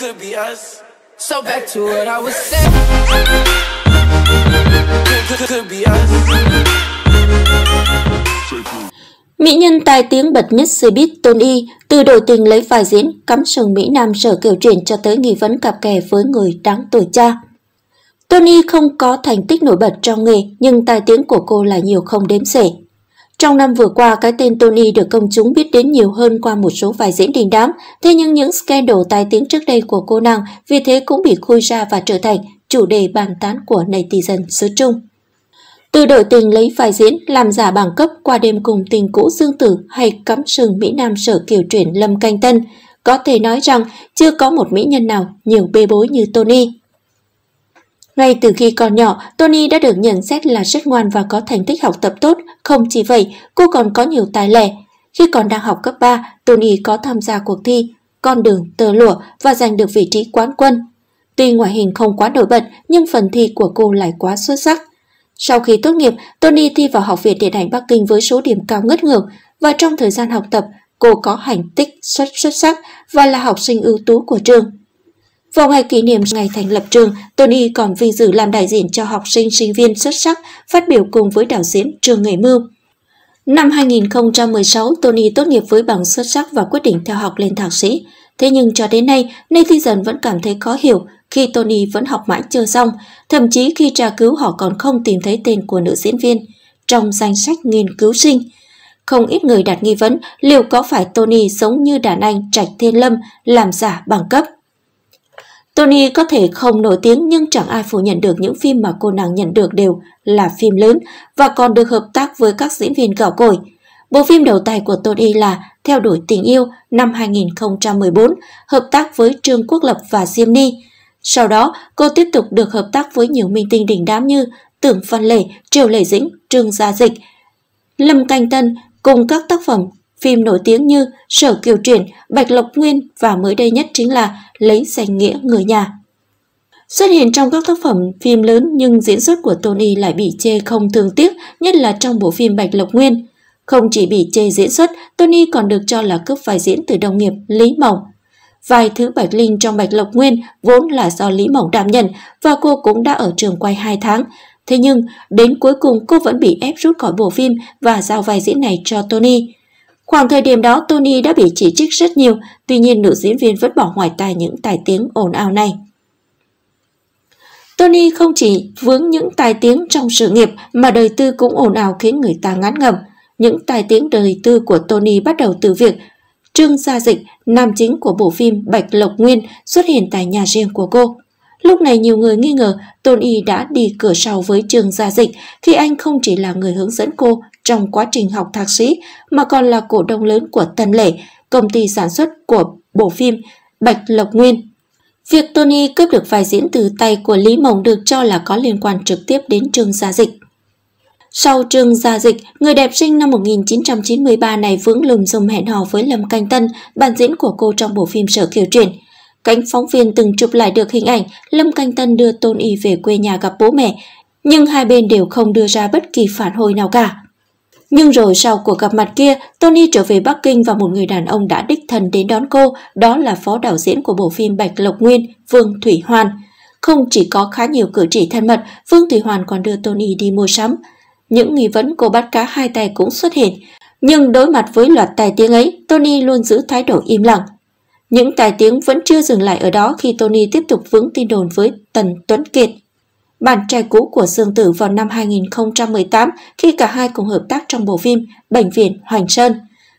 could be us. So back to what I was saying. Could be us. Mỹ nhân tài tiếng bật nhất showbiz Tôn Y từ đổi tình lấy vai diễn cắm sừng Mỹ Nam sở kiểu truyền cho tới nghi vấn cặp kè với người đáng tuổi cha. Tony không có thành tích nổi bật trong nghề nhưng tài tiếng của cô là nhiều không đếm xuể. Trong năm vừa qua, cái tên Tony được công chúng biết đến nhiều hơn qua một số vài diễn đình đám, thế nhưng những scandal tai tiếng trước đây của cô nàng vì thế cũng bị khui ra và trở thành chủ đề bàn tán của netizen xứ Trung. Từ đội tình lấy vai diễn, làm giả bảng cấp qua đêm cùng tình cũ Dương Tử hay cắm sừng Mỹ Nam sở kiểu chuyển Lâm Canh Tân, có thể nói rằng chưa có một mỹ nhân nào nhiều bê bối như Tony. Ngay từ khi còn nhỏ, Tony đã được nhận xét là rất ngoan và có thành tích học tập tốt. Không chỉ vậy, cô còn có nhiều tài lẻ. Khi còn đang học cấp 3, Tony có tham gia cuộc thi Con đường tờ lụa và giành được vị trí quán quân. Tuy ngoại hình không quá nổi bật, nhưng phần thi của cô lại quá xuất sắc. Sau khi tốt nghiệp, Tony thi vào Học viện Điện ảnh Bắc Kinh với số điểm cao ngất ngưỡng và trong thời gian học tập, cô có hành tích xuất xuất sắc và là học sinh ưu tú của trường. Vào ngày kỷ niệm ngày thành lập trường, Tony còn vinh dự làm đại diện cho học sinh sinh viên xuất sắc, phát biểu cùng với đạo diễn trường Nghệ Mưu. Năm 2016, Tony tốt nghiệp với bằng xuất sắc và quyết định theo học lên thạc sĩ. Thế nhưng cho đến nay, netizen vẫn cảm thấy khó hiểu khi Tony vẫn học mãi chưa xong, thậm chí khi tra cứu họ còn không tìm thấy tên của nữ diễn viên trong danh sách nghiên cứu sinh. Không ít người đặt nghi vấn liệu có phải Tony giống như đàn anh Trạch Thiên Lâm làm giả bằng cấp. Tony có thể không nổi tiếng nhưng chẳng ai phủ nhận được những phim mà cô nàng nhận được đều là phim lớn và còn được hợp tác với các diễn viên gạo cội. Bộ phim đầu tay của Tony là Theo đuổi tình yêu năm 2014, hợp tác với Trương Quốc Lập và Diêm Ni. Sau đó, cô tiếp tục được hợp tác với nhiều minh tinh đỉnh đám như Tưởng Văn Lệ, Triều Lệ Dĩnh, Trương Gia Dịch, Lâm Canh Tân cùng các tác phẩm Phim nổi tiếng như Sở Kiều Truyền, Bạch Lộc Nguyên và mới đây nhất chính là Lấy danh nghĩa người nhà. Xuất hiện trong các tác phẩm phim lớn nhưng diễn xuất của Tony lại bị chê không thương tiếc, nhất là trong bộ phim Bạch Lộc Nguyên. Không chỉ bị chê diễn xuất, Tony còn được cho là cướp vai diễn từ đồng nghiệp Lý Mộng. Vai Thứ Bạch Linh trong Bạch Lộc Nguyên vốn là do Lý Mộng đảm nhận và cô cũng đã ở trường quay 2 tháng. Thế nhưng, đến cuối cùng cô vẫn bị ép rút khỏi bộ phim và giao vai diễn này cho Tony. Khoảng thời điểm đó Tony đã bị chỉ trích rất nhiều, tuy nhiên nữ diễn viên vẫn bỏ ngoài tai những tài tiếng ồn ào này. Tony không chỉ vướng những tài tiếng trong sự nghiệp mà đời tư cũng ồn ào khiến người ta ngán ngẩm. Những tài tiếng đời tư của Tony bắt đầu từ việc Trương Gia Dịch, nam chính của bộ phim Bạch Lộc Nguyên xuất hiện tại nhà riêng của cô. Lúc này nhiều người nghi ngờ Tony đã đi cửa sau với Trương Gia Dịch khi anh không chỉ là người hướng dẫn cô trong quá trình học thạc sĩ mà còn là cổ đông lớn của Tân Lệ, công ty sản xuất của bộ phim Bạch Lộc Nguyên. Việc Tony cướp được vai diễn từ tay của Lý Mộng được cho là có liên quan trực tiếp đến Trương Gia Dịch. Sau Trương Gia Dịch, người đẹp sinh năm 1993 này vướng lùm xùm hẹn hò với Lâm Canh Tân, bản diễn của cô trong bộ phim Sở Kiều Truyền. Cánh phóng viên từng chụp lại được hình ảnh Lâm Canh Tân đưa tony về quê nhà gặp bố mẹ, nhưng hai bên đều không đưa ra bất kỳ phản hồi nào cả. Nhưng rồi sau cuộc gặp mặt kia, Tony trở về Bắc Kinh và một người đàn ông đã đích thân đến đón cô, đó là phó đạo diễn của bộ phim Bạch Lộc Nguyên, Vương Thủy Hoàn. Không chỉ có khá nhiều cử chỉ thân mật, Vương Thủy Hoàn còn đưa Tony đi mua sắm. Những nghi vấn cô bắt cá hai tay cũng xuất hiện, nhưng đối mặt với loạt tài tiếng ấy, Tony luôn giữ thái độ im lặng. Những tài tiếng vẫn chưa dừng lại ở đó khi Tony tiếp tục vướng tin đồn với Tần Tuấn Kiệt bạn trai cũ của Dương Tử vào năm 2018 khi cả hai cùng hợp tác trong bộ phim Bệnh viện Hoành Sơn.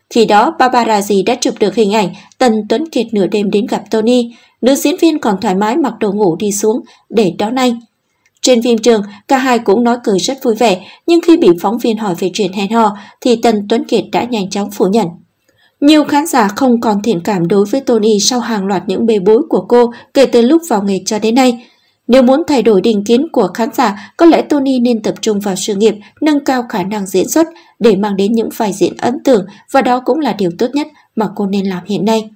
Khi đó, paparazzi đã chụp được hình ảnh Tần Tuấn Kiệt nửa đêm đến gặp Tony, nữ diễn viên còn thoải mái mặc đồ ngủ đi xuống để đón anh. Trên phim trường, cả hai cũng nói cười rất vui vẻ, nhưng khi bị phóng viên hỏi về chuyện hẹn hò thì Tần Tuấn Kiệt đã nhanh chóng phủ nhận. Nhiều khán giả không còn thiện cảm đối với Tony sau hàng loạt những bê bối của cô kể từ lúc vào nghề cho đến nay. Nếu muốn thay đổi định kiến của khán giả, có lẽ Tony nên tập trung vào sự nghiệp, nâng cao khả năng diễn xuất để mang đến những vai diễn ấn tượng và đó cũng là điều tốt nhất mà cô nên làm hiện nay.